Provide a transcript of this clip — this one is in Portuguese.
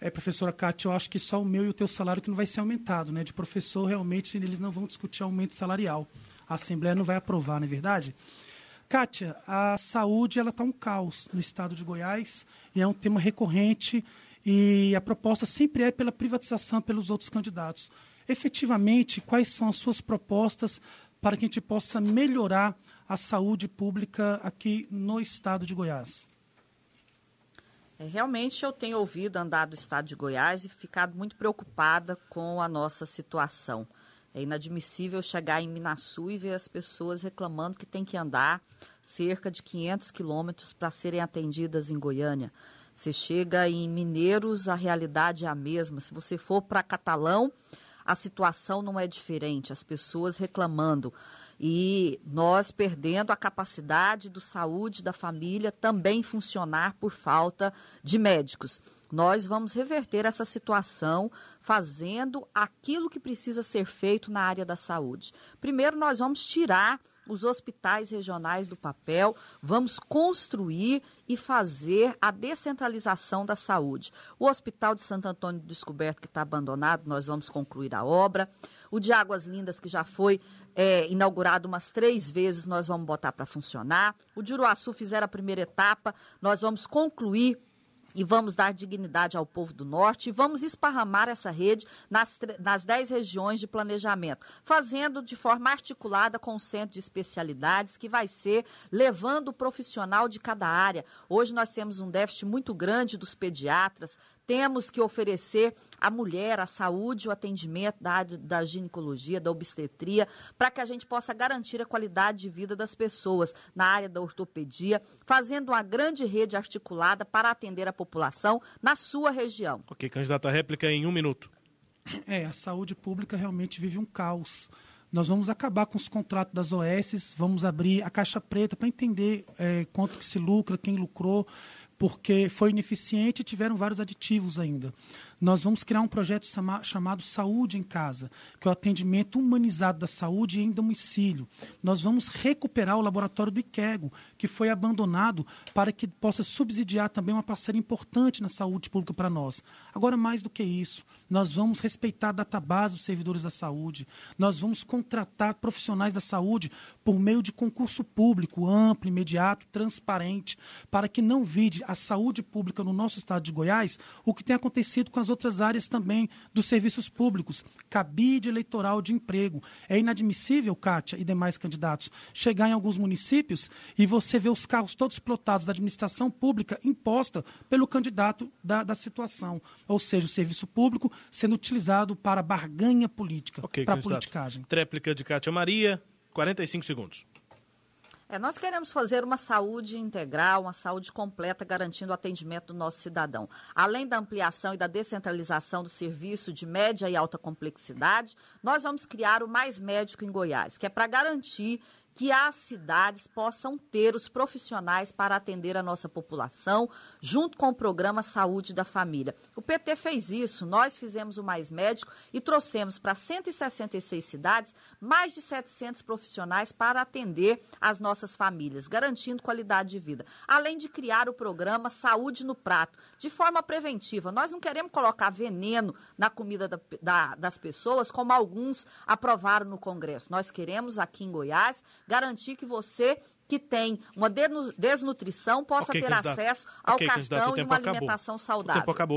é, professora Cátia, eu acho que só o meu e o teu salário que não vai ser aumentado, né? De professor, realmente, eles não vão discutir aumento salarial. A Assembleia não vai aprovar, não é verdade? Kátia, a saúde ela está um caos no estado de Goiás e é um tema recorrente e a proposta sempre é pela privatização pelos outros candidatos. Efetivamente, quais são as suas propostas para que a gente possa melhorar a saúde pública aqui no estado de Goiás? É, realmente eu tenho ouvido, andar do estado de Goiás e ficado muito preocupada com a nossa situação. É inadmissível chegar em Minasu e ver as pessoas reclamando que tem que andar cerca de 500 quilômetros para serem atendidas em Goiânia. Você chega em Mineiros, a realidade é a mesma. Se você for para Catalão, a situação não é diferente, as pessoas reclamando. E nós perdendo a capacidade do saúde da família também funcionar por falta de médicos. Nós vamos reverter essa situação fazendo aquilo que precisa ser feito na área da saúde. Primeiro, nós vamos tirar os hospitais regionais do papel, vamos construir e fazer a descentralização da saúde. O Hospital de Santo Antônio Descoberto, que está abandonado, nós vamos concluir a obra. O de Águas Lindas, que já foi é, inaugurado umas três vezes, nós vamos botar para funcionar. O de Uruaçu fizeram a primeira etapa, nós vamos concluir e vamos dar dignidade ao povo do norte e vamos esparramar essa rede nas, nas dez regiões de planejamento, fazendo de forma articulada com o centro de especialidades, que vai ser levando o profissional de cada área. Hoje nós temos um déficit muito grande dos pediatras, temos que oferecer à mulher a saúde, o atendimento da, da ginecologia, da obstetria, para que a gente possa garantir a qualidade de vida das pessoas na área da ortopedia, fazendo uma grande rede articulada para atender a população na sua região. Ok, candidata, réplica é em um minuto. É, a saúde pública realmente vive um caos. Nós vamos acabar com os contratos das OS, vamos abrir a caixa preta para entender é, quanto que se lucra, quem lucrou porque foi ineficiente e tiveram vários aditivos ainda. Nós vamos criar um projeto chamado Saúde em Casa, que é o atendimento humanizado da saúde em domicílio. Nós vamos recuperar o laboratório do Ikego, que foi abandonado, para que possa subsidiar também uma parceria importante na saúde pública para nós. Agora, mais do que isso, nós vamos respeitar a database dos servidores da saúde, nós vamos contratar profissionais da saúde por meio de concurso público, amplo, imediato, transparente, para que não vide a saúde pública no nosso estado de Goiás, o que tem acontecido com as outras áreas também dos serviços públicos, cabide eleitoral de emprego. É inadmissível, Kátia e demais candidatos, chegar em alguns municípios e você ver os carros todos plotados da administração pública imposta pelo candidato da, da situação. Ou seja, o serviço público sendo utilizado para barganha política, okay, para politicagem. Tréplica de Kátia Maria, 45 segundos. É, nós queremos fazer uma saúde integral, uma saúde completa, garantindo o atendimento do nosso cidadão. Além da ampliação e da descentralização do serviço de média e alta complexidade, nós vamos criar o Mais Médico em Goiás, que é para garantir que as cidades possam ter os profissionais para atender a nossa população, junto com o programa Saúde da Família. O PT fez isso, nós fizemos o Mais Médico e trouxemos para 166 cidades mais de 700 profissionais para atender as nossas famílias, garantindo qualidade de vida. Além de criar o programa Saúde no Prato, de forma preventiva. Nós não queremos colocar veneno na comida da, da, das pessoas, como alguns aprovaram no Congresso. Nós queremos aqui em Goiás garantir que você que tem uma desnutrição possa okay, ter acesso ao okay, cartão e uma acabou. alimentação saudável. O tempo acabou.